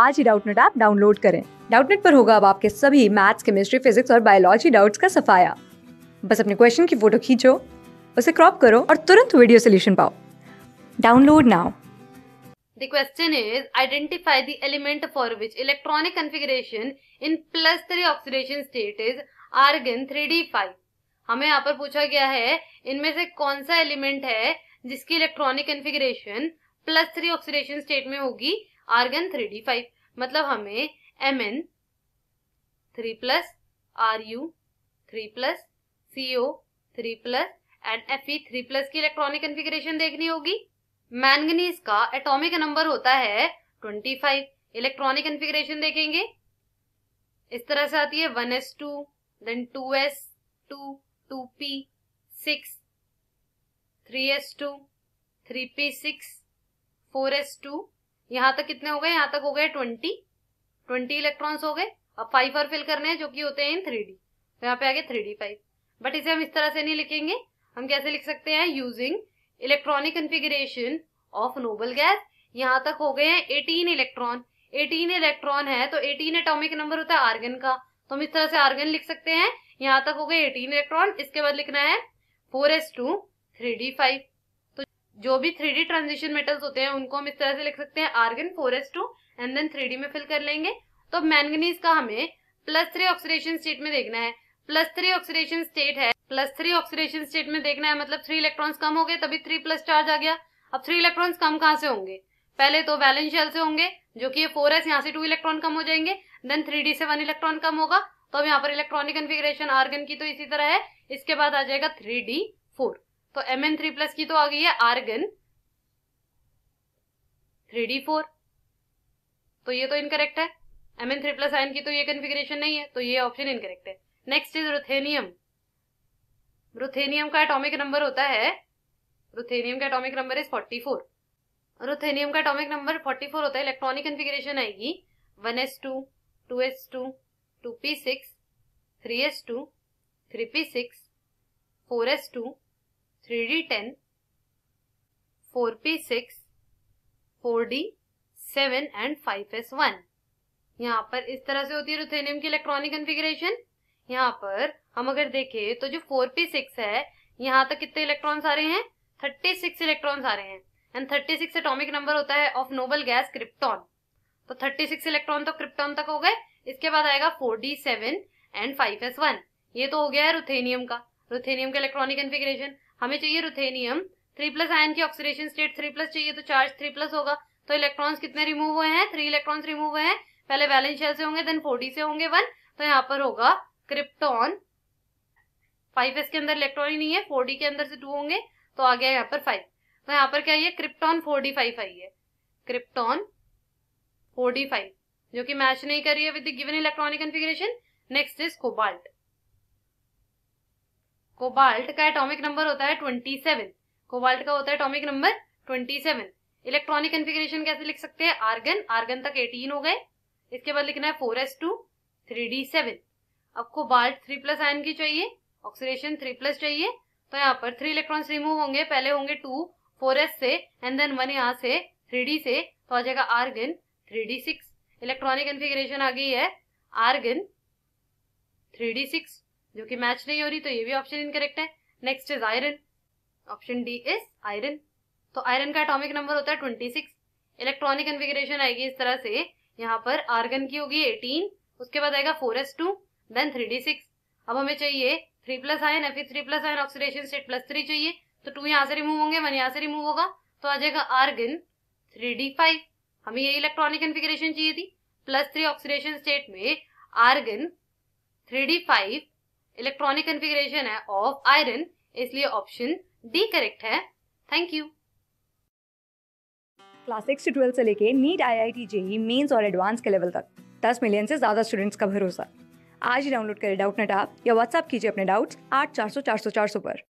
आज ही Doubtnut app download करें डाउटनेट पर होगा अब आपके सभी मैथ्स केमिस्ट्री फिजिक्स और बायोलॉजी डाउट्स का सफाया बस अपने क्वेश्चन की फोटो खींचो उसे क्रॉप करो और तुरंत वीडियो सोल्यूशन पाओ download now The question is identify the element for which electronic configuration in plus 3 oxidation state is argon 3d5. हमें यहाँ पर पूछा गया है इनमें से कौन सा एलिमेंट है जिसकी electronic configuration plus three oxidation state में होगी आर्गन थ्री डी फाइव मतलब हमें M N three plus R U three plus C O three plus and F E three plus की इलेक्ट्रॉनिक कन्फिग्रेशन देखनी होगी मैंगनीज का एटॉमिक नंबर होता है ट्वेंटी फाइव इलेक्ट्रॉनिक कन्फिग्रेशन देखेंगे इस तरह से आती है one S two then two S two two P six three S two three P six four S two यहाँ तक कितने हो गए यहाँ तक हो गए ट्वेंटी ट्वेंटी इलेक्ट्रॉन्स हो गए अब फाइव और फिल करने हैं जो कि होते हैं इन थ्री तो यहाँ पे आगे थ्री डी फाइव बट इसे हम इस तरह से नहीं लिखेंगे हम कैसे लिख सकते हैं using electronic configuration of noble gas यहाँ तक हो गए हैं एटीन इलेक्ट्रॉन एटीन इलेक्ट्रॉन है तो एटीन एटोमिक नंबर होता है आर्गन का तो हम इस तरह से आर्गन लिख सकते हैं यहाँ तक हो गए एटीन इलेक्ट्रॉन इसके बाद लिखना है four S two three D five जो भी थ्री डी ट्रांजिशन मेटल्स होते हैं उनको हम इस तरह से लिख सकते हैं argon four S two and then three D में फिल कर लेंगे तो मैंगनीज का हमें प्लस थ्री ऑक्सीडेशन स्टेट में देखना है प्लस थ्री ऑक्सीडेशन स्टेट है प्लस थ्री ऑक्सीडेशन स्टेट में देखना है मतलब थ्री इलेक्ट्रॉन्स कम हो गए तभी थ्री प्लस चार्ज आ गया अब थ्री इलेक्ट्रॉन्स कम कहाँ से होंगे पहले तो वैलेंस शेल से होंगे जो कि ये फोर एस यहाँ से टू इलेक्ट्रॉन कम हो जाएंगे देन थ्री डी से वन इलेक्ट्रॉन कम होगा तो अब यहाँ पर इलेक्ट्रॉनिक कन्फिग्रेशन आर्गन की तो इसी तरह है इसके बाद आ जाएगा थ्री डी फोर तो एम एन थ्री प्लस की तो आ गई है आर्गन थ्री डी फोर तो ये तो इनकरेक्ट है M N three plus ion की तो ये कन्फिग्रेशन नहीं है तो ये ऑप्शन इनकरेक्ट है नेक्स्ट इज रुथेनियम रुथेनियम का एटॉमिक नंबर होता है रुथेनियम का atomic number is forty four ruthenium का एटॉमिक नंबर फोर्टी फोर होता है इलेक्ट्रॉनिक कन्फिग्रेशन आएगी one S two two S two two P six three S two three P six four S two three D ten four P six four D seven and five S one यहाँ पर इस तरह से होती है ruthenium की electronic configuration यहाँ पर हम अगर देखें तो जो फोर पी सिक्स है यहाँ तक कितने इलेक्ट्रॉन्स आ रहे हैं थर्टी सिक्स इलेक्ट्रॉन्स आ रहे हैं and thirty six atomic number होता है ऑफ नोबल गैस क्रिप्टॉन तो थर्टी सिक्स इलेक्ट्रॉन तो क्रिप्टॉन तक हो गए इसके बाद आएगा seven and five S one ये तो हो गया है रुथेनियम का रुथेनियम का इलेक्ट्रॉनिक कन्फिग्रेशन हमें चाहिए रुथेनियम थ्री प्लस आयन की ऑक्सीडेशन स्टेट थ्री प्लस चाहिए तो चार्ज थ्री प्लस होगा तो इलेक्ट्रॉन्स कितने रिमूव हुए हैं थ्री इलेक्ट्रॉन्स रिमूव हुए हैं पहले वैलेंस शेल से होंगे देन फोर्टी से होंगे वन तो यहाँ पर होगा क्रिप्टॉन फाइव एस के अंदर इलेक्ट्रॉन ही नहीं है फोर के अंदर से टू होंगे तो आ गया यहाँ पर फाइव तो यहाँ पर क्या ये क्रिप्टॉन फोर डी फाइव आई है क्रिप्टॉन फोर डी फाइव जो कि मैच नहीं कर रही है with given electronic configuration next is cobalt cobalt का एटॉमिक नंबर होता है ट्वेंटी सेवन कोबाल्ट का होता है atomic number twenty seven electronic configuration कैसे लिख सकते हैं आर्गन आर्गन तक एटीन हो गए इसके बाद लिखना है four S two three D seven अब कोबाल्ट थ्री प्लस आयन की चाहिए ऑक्सीडेशन थ्री प्लस चाहिए तो यहाँ पर थ्री इलेक्ट्रॉन रिमूव होंगे पहले होंगे टू फोर एस से एंड देन वन यहाँ से थ्री डी से तो आ जाएगा argon three D six electronic configuration आ गई है आर्गन थ्री डी सिक्स जो कि मैच नहीं हो रही तो ये भी ऑप्शन इनकरेक्ट है next is iron option D is iron तो आयरन का एटॉमिक नंबर होता है ट्वेंटी सिक्स इलेक्ट्रॉनिक कन्फिग्रेशन आएगी इस तरह से यहाँ पर आर्गन की होगी एटीन उसके बाद आएगा four S two then three D six अब हमें चाहिए three plus ion F three plus ion oxidation state plus three चाहिए तो टू यहाँ से रिमूव होंगे वन यहाँ से रिमूव होगा तो आ जाएगा आर्गन थ्री डी फाइव हमें यही इलेक्ट्रॉनिक कन्फिग्रेशन चाहिए थी प्लस थ्री ऑक्सीडेशन स्टेट में argon three D five electronic configuration है ऑफ आयरन इसलिए ऑप्शन डी करेक्ट है थैंक यू क्लास सिक्स से ट्वेल्थ से लेके NEET I I T JEE mains और एडवांस के लेवल तक दस मिलियन से ज़्यादा स्टूडेंट्स का भरोसा आज ही डाउनलोड करें डाउट नेट आप या व्हाट्सअप कीजिए अपने डाउट्स आठ चार सौ चार सौ चार सौ पर